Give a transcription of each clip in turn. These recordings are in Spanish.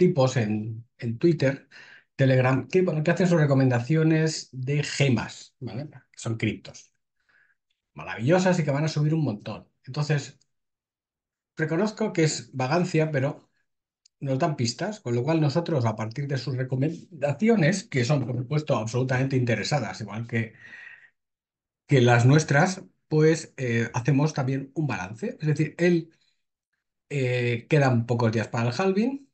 tipos en, Twitter, Telegram, que, que hacen sus recomendaciones de gemas, ¿vale? Son criptos. Maravillosas y que van a subir un montón. Entonces, reconozco que es vagancia, pero nos dan pistas, con lo cual nosotros a partir de sus recomendaciones, que son por supuesto absolutamente interesadas, igual que, que las nuestras, pues eh, hacemos también un balance. Es decir, él eh, quedan pocos días para el halving,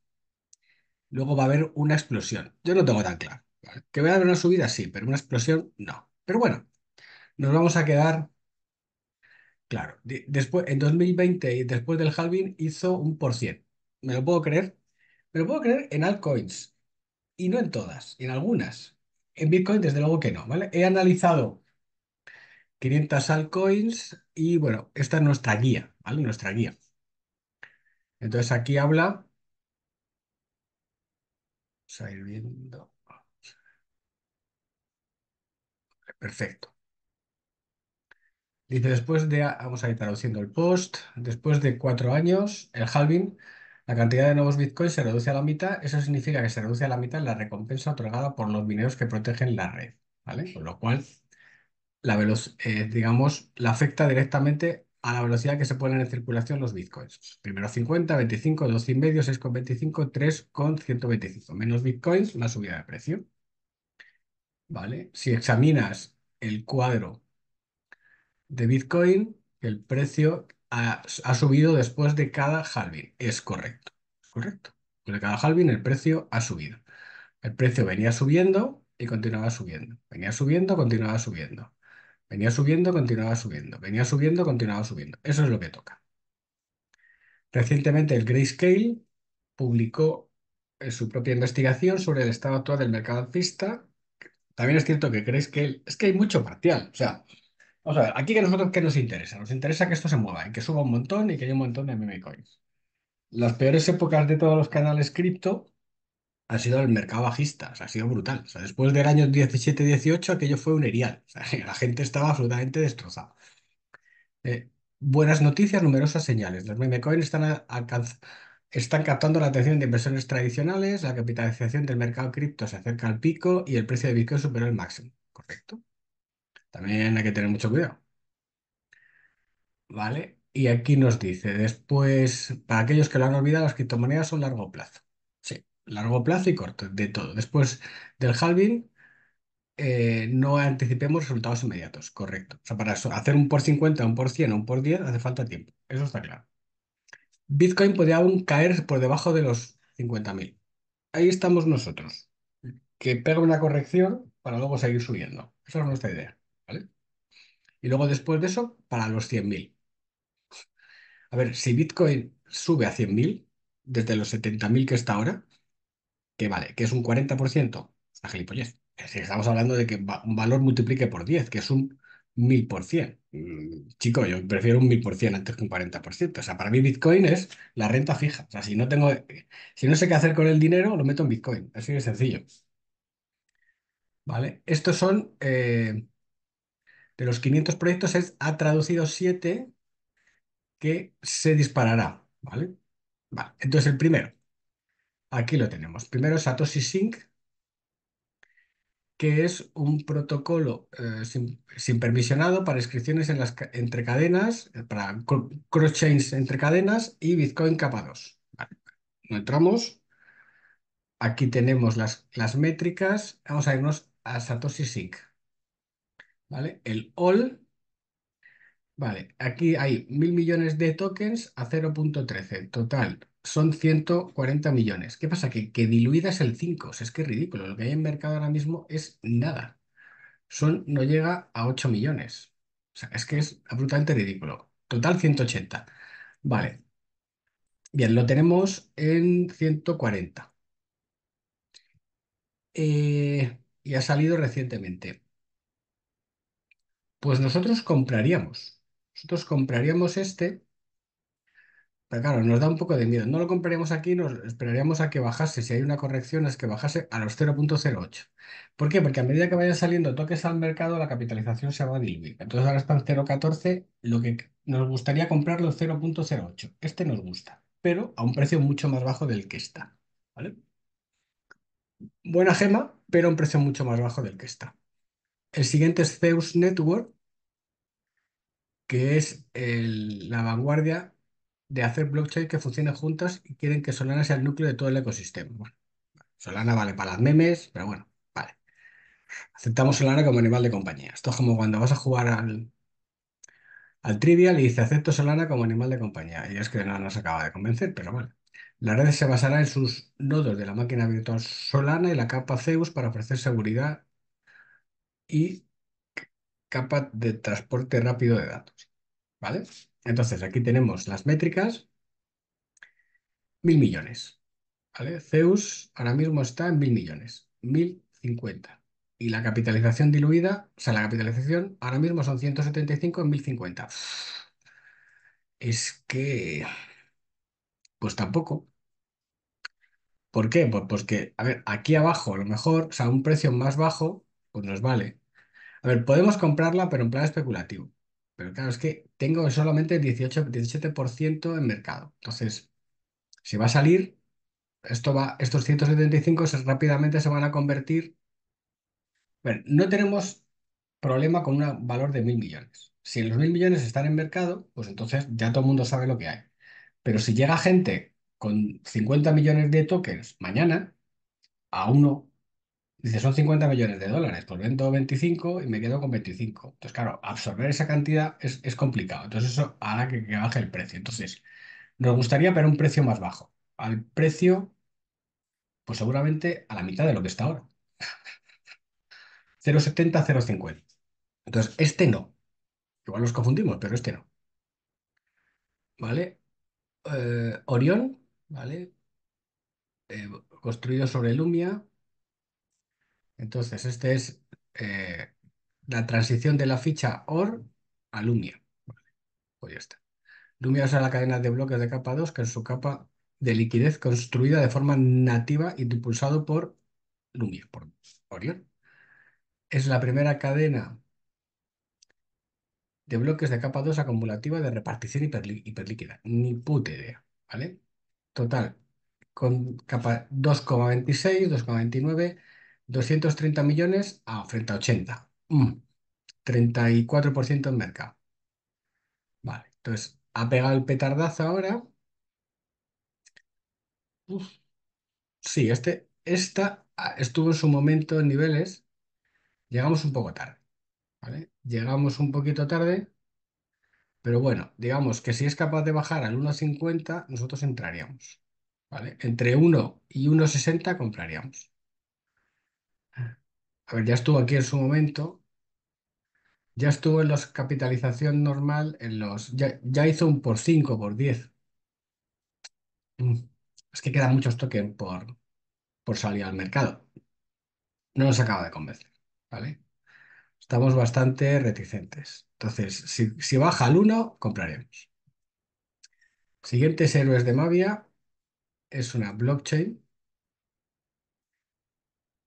luego va a haber una explosión. Yo no tengo tan claro. Que va a haber una subida, sí, pero una explosión, no. Pero bueno, nos vamos a quedar... Claro, después, en 2020, después del halving, hizo un por cien. ¿Me lo puedo creer? Me lo puedo creer en altcoins. Y no en todas, en algunas. En Bitcoin, desde luego que no, ¿vale? He analizado 500 altcoins y, bueno, esta es nuestra guía, ¿vale? Nuestra guía. Entonces aquí habla a ir viendo. Perfecto. Dice, después de, vamos a ir traduciendo el post, después de cuatro años, el halving, la cantidad de nuevos bitcoins se reduce a la mitad. Eso significa que se reduce a la mitad la recompensa otorgada por los mineros que protegen la red, ¿vale? Con lo cual, la velocidad, eh, digamos, la afecta directamente a la velocidad que se ponen en circulación los bitcoins. Primero 50, 25, 2,5, 6,25, 3,125. Menos bitcoins, la subida de precio. ¿Vale? Si examinas el cuadro de bitcoin, el precio ha, ha subido después de cada halving. Es correcto. Es correcto. Después de cada halving el precio ha subido. El precio venía subiendo y continuaba subiendo. Venía subiendo, continuaba subiendo. Venía subiendo, continuaba subiendo. Venía subiendo, continuaba subiendo. Eso es lo que toca. Recientemente el Grayscale publicó eh, su propia investigación sobre el estado actual del mercado alcista. También es cierto que Grayscale... Es que hay mucho parcial. O sea, vamos a ver, aquí que nosotros qué nos interesa. Nos interesa que esto se mueva que suba un montón y que haya un montón de meme coins. Las peores épocas de todos los canales cripto ha sido el mercado bajista, ha sido brutal. O sea, después del año 17-18 aquello fue un erial, o la gente estaba absolutamente destrozada. Eh, buenas noticias, numerosas señales. Los memecoins están, están captando la atención de inversiones tradicionales, la capitalización del mercado cripto se acerca al pico y el precio de Bitcoin superó el máximo, ¿correcto? También hay que tener mucho cuidado. ¿Vale? Y aquí nos dice, después, para aquellos que lo han olvidado, las criptomonedas son largo plazo largo plazo y corto, de todo. Después del halving, eh, no anticipemos resultados inmediatos, correcto. O sea, para hacer un por 50, un por 100, un por 10, hace falta tiempo. Eso está claro. Bitcoin podría aún caer por debajo de los 50.000. Ahí estamos nosotros, que pega una corrección para luego seguir subiendo. Esa es nuestra idea. ¿vale? Y luego después de eso, para los 100.000. A ver, si Bitcoin sube a 100.000, desde los 70.000 que está ahora, que vale, que es un 40%, es gilipollez. estamos hablando de que un valor multiplique por 10, que es un 1000%. Mm, chico, yo prefiero un 1000% antes que un 40%. O sea, para mí Bitcoin es la renta fija. O sea, si no tengo, si no sé qué hacer con el dinero, lo meto en Bitcoin. Así de sencillo. ¿Vale? Estos son, eh, de los 500 proyectos, es, ha traducido 7 que se disparará. ¿Vale? Vale, entonces el primero, Aquí lo tenemos. Primero Satoshi Sync, que es un protocolo eh, sin, permisionado para inscripciones en las, entre cadenas, eh, para cross-chains entre cadenas y Bitcoin capa 2. No entramos. Aquí tenemos las, métricas. Vamos a irnos a Satoshi Sync. ¿Vale? El all. Vale, aquí hay mil millones de tokens a 0.13. Total, son 140 millones. ¿Qué pasa? Que, que diluida es el 5, sea, es que es ridículo. Lo que hay en mercado ahora mismo es nada. Son, no llega a 8 millones. O sea, es que es absolutamente ridículo. Total 180. Vale. Bien, lo tenemos en 140. Eh, y ha salido recientemente. Pues nosotros compraríamos. Nosotros compraríamos este pero claro, nos da un poco de miedo. No lo compraríamos aquí, nos esperaríamos a que bajase. Si hay una corrección, es que bajase a los 0.08. ¿Por qué? Porque a medida que vayan saliendo toques al mercado, la capitalización se va a diluir. Entonces ahora está en 0.14, lo que nos gustaría comprar comprarlo 0.08. Este nos gusta, pero a un precio mucho más bajo del que está. ¿Vale? Buena gema, pero a un precio mucho más bajo del que está. El siguiente es Zeus Network, que es la vanguardia de hacer blockchain que funcionen juntas y quieren que Solana sea el núcleo de todo el ecosistema. Solana vale para las memes, pero bueno, vale. Aceptamos Solana como animal de compañía. Esto es como cuando vas a jugar al, al Trivial y dice acepto Solana como animal de compañía. Y es que no nos acaba de convencer, pero vale. La red se basará en sus nodos de la máquina virtual Solana y la capa Zeus para ofrecer seguridad y capa de transporte rápido de datos. ¿Vale? Entonces, aquí tenemos las métricas, mil millones. ¿vale? Zeus ahora mismo está en mil millones, 1.050. Y la capitalización diluida, o sea, la capitalización ahora mismo son 175 en mil Es que, pues tampoco. ¿Por qué? Pues porque, a ver, aquí abajo a lo mejor, o sea, un precio más bajo, pues nos vale. A ver, podemos comprarla, pero en plan especulativo. Pero claro, es que tengo solamente el 18, 17% en mercado. Entonces, si va a salir, esto va, estos 175 rápidamente se van a convertir. Bueno, no tenemos problema con un valor de mil millones. Si los mil millones están en mercado, pues entonces ya todo el mundo sabe lo que hay. Pero si llega gente con 50 millones de tokens mañana, a uno Dice, son 50 millones de dólares, pues vendo 25 y me quedo con 25. Entonces, claro, absorber esa cantidad es, complicado. Entonces, eso hará que, baje el precio. Entonces, nos gustaría ver un precio más bajo. Al precio, pues seguramente a la mitad de lo que está ahora. 0,70, 0,50. Entonces, este no. Igual nos confundimos, pero este no. ¿Vale? Eh, Orión, ¿vale? Eh, construido sobre Lumia entonces, este es eh, la transición de la ficha OR a Lumia. Pues está. Lumia es la cadena de bloques de capa 2, que es su capa de liquidez construida de forma nativa y impulsado por Lumia, por Orion. Es la primera cadena de bloques de capa 2 acumulativa de repartición hiperlíquida. Ni puta idea, ¿vale? Total, con capa 2,26, 2,29 230 millones a frente a 80. 34% mm. en mercado. Vale, entonces ha pegado el petardazo ahora. Sí, este, esta ah, estuvo en su momento en niveles. Llegamos un poco tarde. ¿vale? Llegamos un poquito tarde. Pero bueno, digamos que si es capaz de bajar al 1,50, nosotros entraríamos. ¿vale? Entre 1 y 1,60 compraríamos. A ver, ya estuvo aquí en su momento, ya estuvo en los capitalización normal, en los, ya, hizo un por 5, por 10. Mm, es que quedan muchos tokens por, por salir al mercado. No nos acaba de convencer, ¿vale? Estamos bastante reticentes. Entonces, si, si baja al 1, compraremos. Siguientes héroes de Mavia es una blockchain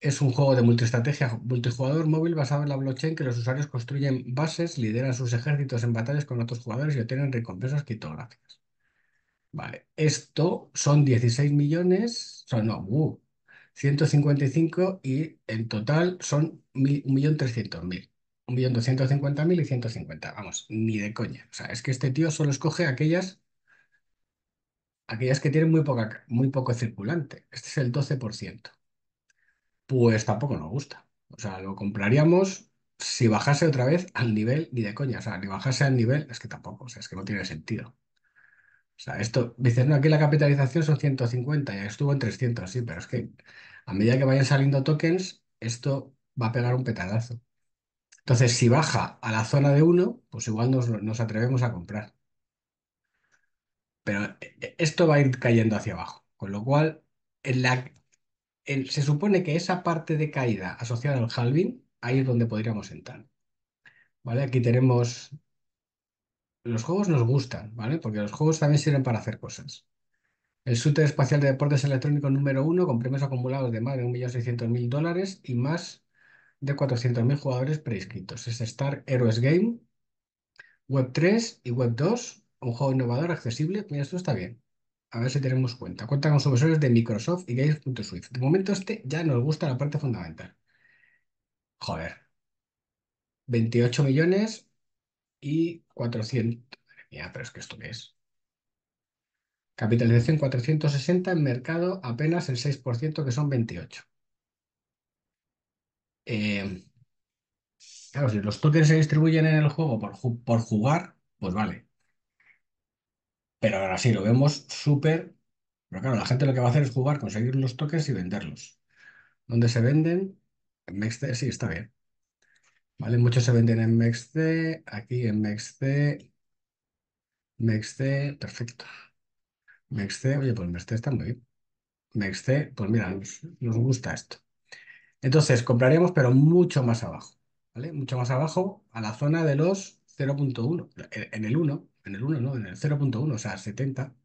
es un juego de multiestrategia multijugador móvil basado en la blockchain que los usuarios construyen bases, lideran sus ejércitos en batallas con otros jugadores y obtienen recompensas criptográficas. Vale, esto son 16 millones, son no, 155 uh, y en total son 1.300.000. 1.250.000 y 150. Vamos, ni de coña. O sea, es que este tío solo escoge aquellas, aquellas que tienen muy, poca, muy poco circulante. Este es el 12% pues tampoco nos gusta. O sea, lo compraríamos si bajase otra vez al nivel, ni de coña. O sea, ni bajase al nivel, es que tampoco, o sea, es que no tiene sentido. O sea, esto, dices, no, aquí la capitalización son 150, ya estuvo en 300, sí, pero es que a medida que vayan saliendo tokens, esto va a pegar un petadazo. Entonces, si baja a la zona de 1, pues igual nos, nos atrevemos a comprar. Pero eh, esto va a ir cayendo hacia abajo, con lo cual, en la, se supone que esa parte de caída asociada al halving, ahí es donde podríamos entrar. ¿Vale? Aquí tenemos... Los juegos nos gustan, ¿vale? Porque los juegos también sirven para hacer cosas. El shooter espacial de deportes electrónicos número uno, con premios acumulados de más de 1.600.000 dólares y más de 400.000 jugadores preinscritos. Es Star Heroes Game, Web 3 y Web 2, un juego innovador, accesible. Mira, esto está bien. A ver si tenemos cuenta. Cuenta con subversores de Microsoft y Games.swift. De momento este ya nos gusta la parte fundamental. Joder. 28 millones y 400... Madre mía, pero es que esto qué es. Capitalización 460, en mercado apenas el 6%, que son 28. Eh, claro, si los tokens se distribuyen en el juego por, por jugar, pues vale. Pero ahora sí, lo vemos súper. Pero claro, la gente lo que va a hacer es jugar, conseguir los toques y venderlos. ¿Dónde se venden? En MEXC, sí, está bien. ¿Vale? Muchos se venden en MEXC, aquí en MEXC, MEXC, perfecto. MEXC, oye, pues MEXC está muy bien. MEXC, pues mira, nos, gusta esto. Entonces, compraremos, pero mucho más abajo, ¿vale? Mucho más abajo, a la zona de los 0.1, en el 1, en el 1, no, en el 0.1, o sea, 70,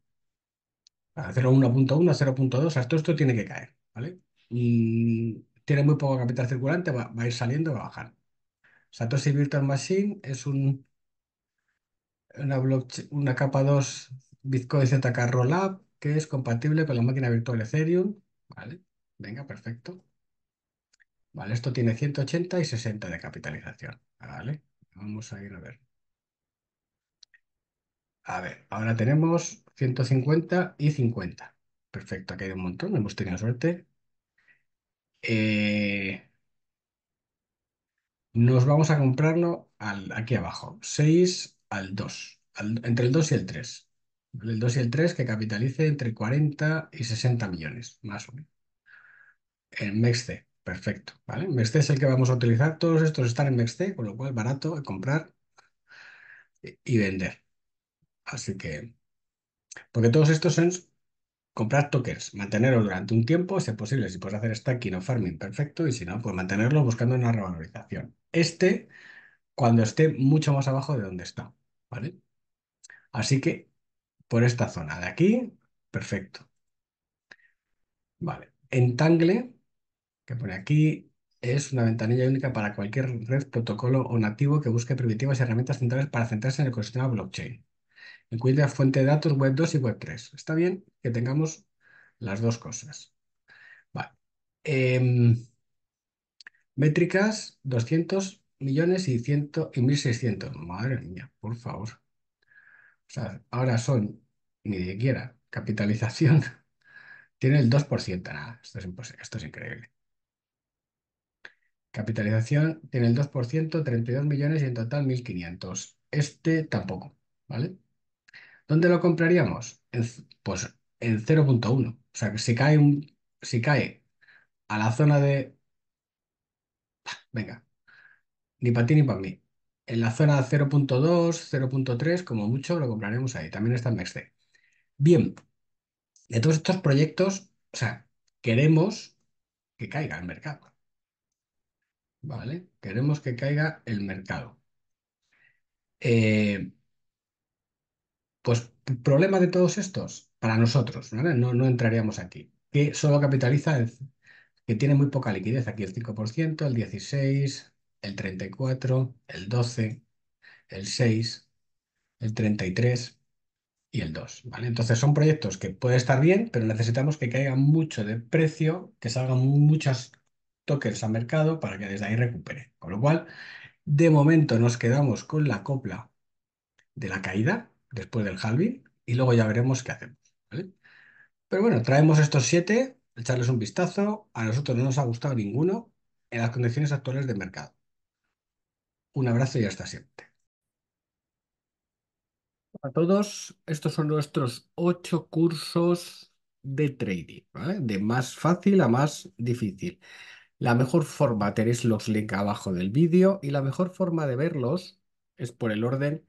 a 0.1.1, 0.2, o sea, esto tiene que caer, ¿vale? Y tiene muy poco capital circulante, va, a ir saliendo, va a bajar. Satoshi Virtual Machine es un, una, una capa 2 Bitcoin ZK Rollup que es compatible con la máquina virtual Ethereum, ¿vale? Venga, perfecto. Vale, esto tiene 180 y 60 de capitalización, ¿vale? Vamos a ir a ver. A ver, ahora tenemos 150 y 50. Perfecto, aquí hay un montón, hemos tenido suerte. Eh, nos vamos a comprarlo al, aquí abajo, 6 al 2, entre el 2 y el 3. El 2 y el 3 que capitalice entre 40 y 60 millones, más o menos. En MEXC, perfecto. ¿vale? MEXC es el que vamos a utilizar, todos estos están en MEXC, con lo cual barato comprar y vender. Así que, porque todos estos son comprar tokens, mantenerlos durante un tiempo, si es posible, si puedes hacer stacking o farming, perfecto, y si no, pues mantenerlo buscando una revalorización. Este, cuando esté mucho más abajo de donde está, ¿vale? Así que, por esta zona de aquí, perfecto. Vale, entangle, que pone aquí, es una ventanilla única para cualquier red, protocolo o nativo que busque primitivas y herramientas centrales para centrarse en el ecosistema blockchain. Encuentra fuente de datos web 2 y web 3. Está bien que tengamos las dos cosas. Vale. Em, métricas 200 millones y, 1600. Madre mía, por favor. O sea, ahora son, ni siquiera, quiera, capitalización. Tiene el 2%. Nada, esto es, esto es increíble. Capitalización tiene el 2%, 32 millones y en total 1500. Este tampoco, ¿vale? ¿Dónde lo compraríamos? pues en 0.1. O sea, que si cae, un, si cae a la zona de... Venga, ni para ti ni para mí. En la zona 0.2, 0.3, como mucho, lo compraremos ahí. También está en Bien, de todos estos proyectos, o sea, queremos que caiga el mercado. ¿Vale? Queremos que caiga el mercado. Eh, pues problema de todos estos, para nosotros, ¿vale? no, entraríamos aquí, que solo capitaliza, que tiene muy poca liquidez, aquí el 5%, el 16%, el 34%, el 12%, el 6%, el 33% y el 2, ¿vale? Entonces son proyectos que puede estar bien, pero necesitamos que caiga mucho de precio, que salgan muchas tokens al mercado para que desde ahí recupere. Con lo cual, de momento nos quedamos con la copla de la caída, después del halving y luego ya veremos qué hacemos. Pero bueno, traemos estos siete, echarles un vistazo. A nosotros no nos ha gustado ninguno en las condiciones actuales del mercado. Un abrazo y hasta siempre. A todos, estos son nuestros ocho cursos de trading, De más fácil a más difícil. La mejor forma, tenéis los links abajo del vídeo y la mejor forma de verlos es por el orden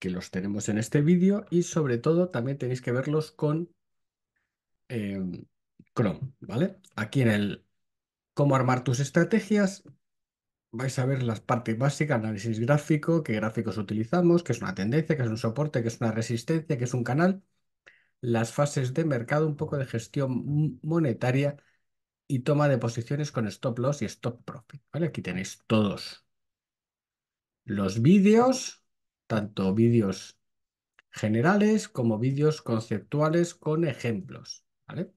que los tenemos en este vídeo y sobre todo también tenéis que verlos con em, Chrome, ¿vale? Aquí en el cómo armar tus estrategias vais a ver las partes básicas, análisis gráfico, qué gráficos utilizamos, qué es una tendencia, qué es un soporte, qué es una resistencia, qué es un canal, las fases de mercado, un poco de gestión monetaria y toma de posiciones con stop loss y stop profit, ¿vale? Aquí tenéis todos los vídeos tanto vídeos generales como vídeos conceptuales con ejemplos. ¿vale?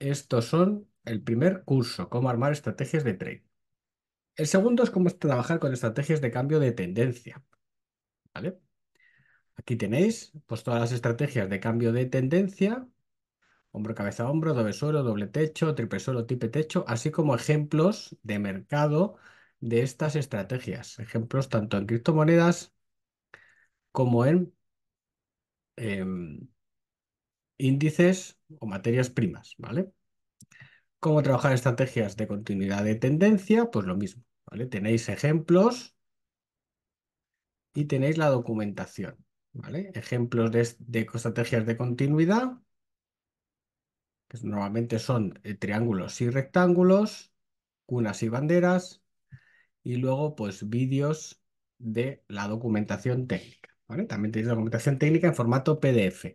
Estos son el primer curso, cómo armar estrategias de trade. El segundo es cómo trabajar con estrategias de cambio de tendencia. ¿vale? Aquí tenéis pues, todas las estrategias de cambio de tendencia, hombro, cabeza, hombro, doble suelo, doble techo, triple suelo, tipe techo, así como ejemplos de mercado de estas estrategias. Ejemplos tanto en criptomonedas como en em, índices o materias primas, ¿vale? ¿Cómo trabajar estrategias de continuidad de tendencia? Pues lo mismo, ¿vale? Tenéis ejemplos y tenéis la documentación, ¿vale? Ejemplos de, estrategias de continuidad, que normalmente son eh, triángulos y rectángulos, cunas y banderas, y luego pues vídeos de la documentación técnica. También tenéis documentación técnica en formato PDF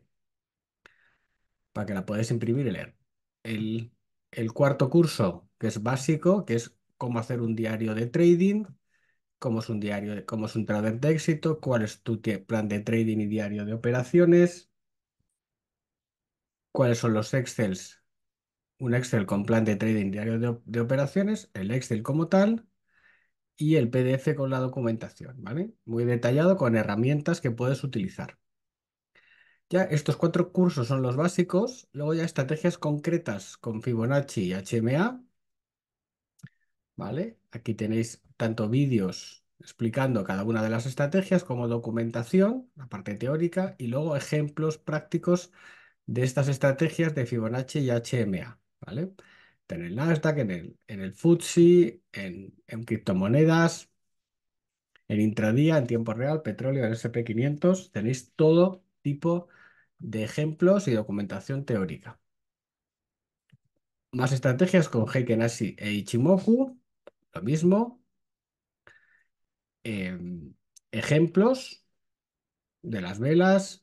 para que la podáis imprimir y leer. El, cuarto curso, que es básico, que es cómo hacer un diario de trading, cómo es un diario, cómo es un trader de éxito, cuál es tu plan de trading y diario de operaciones, cuáles son los Excels, un Excel con plan de trading y diario de operaciones, el Excel como tal, y el PDF con la documentación, ¿vale? Muy detallado con herramientas que puedes utilizar. Ya estos cuatro cursos son los básicos, luego ya estrategias concretas con Fibonacci y HMA, ¿vale? Aquí tenéis tanto vídeos explicando cada una de las estrategias como documentación, la parte teórica, y luego ejemplos prácticos de estas estrategias de Fibonacci y HMA, ¿vale? en el Nasdaq, en el, en FTSE, en, criptomonedas, en intradía, en tiempo real, petróleo, en SP500. Tenéis todo tipo de ejemplos y documentación teórica. Más estrategias con Heiken Ashi e Ichimoku, lo mismo. Em, ejemplos de las velas,